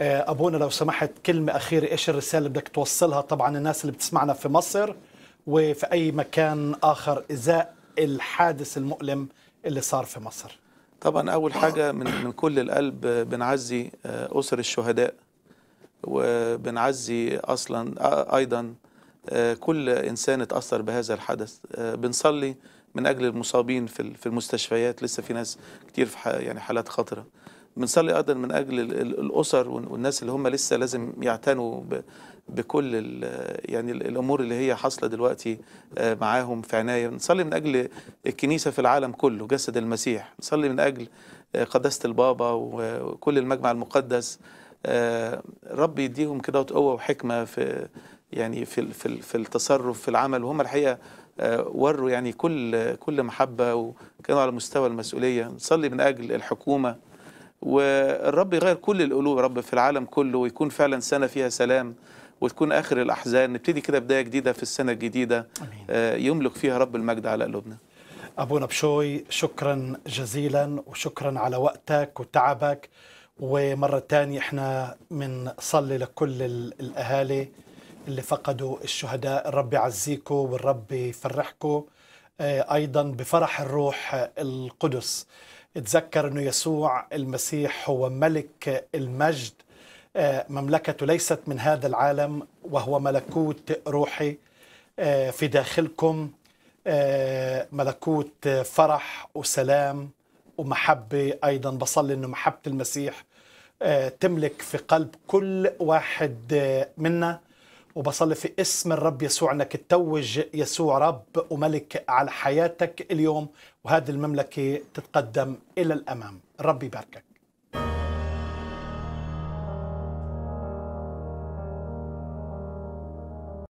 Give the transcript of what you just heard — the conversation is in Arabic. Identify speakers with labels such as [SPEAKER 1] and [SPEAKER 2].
[SPEAKER 1] آه، ابونا لو سمحت كلمه اخيره ايش الرساله اللي بدك توصلها طبعا الناس اللي بتسمعنا في مصر وفي اي مكان اخر ازاء الحادث المؤلم اللي صار في مصر
[SPEAKER 2] طبعا اول حاجه من من كل القلب بنعزي آه، اسر الشهداء وبنعزي اصلا آه، ايضا كل انسان اتاثر بهذا الحدث بنصلي من اجل المصابين في المستشفيات لسه في ناس كتير في يعني حالات خطره بنصلي ايضا من اجل الاسر والناس اللي هم لسه لازم يعتنوا بكل يعني الامور اللي هي حاصله دلوقتي آه، معاهم في عنايه بنصلي من اجل الكنيسه في العالم كله جسد المسيح بنصلي من اجل آه، قداسه البابا وكل المجمع المقدس آه، رب يديهم كده قوه وحكمه في يعني في في في التصرف في العمل وهم الحقيقه وروا يعني كل كل محبه وكانوا على مستوى المسؤوليه نصلي من اجل الحكومه والرب يغير كل القلوب يا رب في العالم كله ويكون فعلا سنة فيها سلام وتكون آخر الأحزان نبتدي كده بداية جديدة في السنة الجديدة آمين. آه، يملك فيها رب المجد على قلوبنا
[SPEAKER 1] أبونا بشوي شكرا جزيلا وشكرا على وقتك وتعبك ومرة تانية احنا بنصلي لكل الأهالي اللي فقدوا الشهداء الرب يعزيكم والرب يفرحكم آه، أيضا بفرح الروح القدس اتذكر أنه يسوع المسيح هو ملك المجد آه، مملكته ليست من هذا العالم وهو ملكوت روحي آه، في داخلكم آه، ملكوت فرح وسلام ومحبة أيضا بصلي أنه محبة المسيح تملك في قلب كل واحد منا وبصلي في اسم الرب يسوع انك تتوج يسوع رب وملك على حياتك اليوم وهذه المملكه تتقدم الى الامام الرب يباركك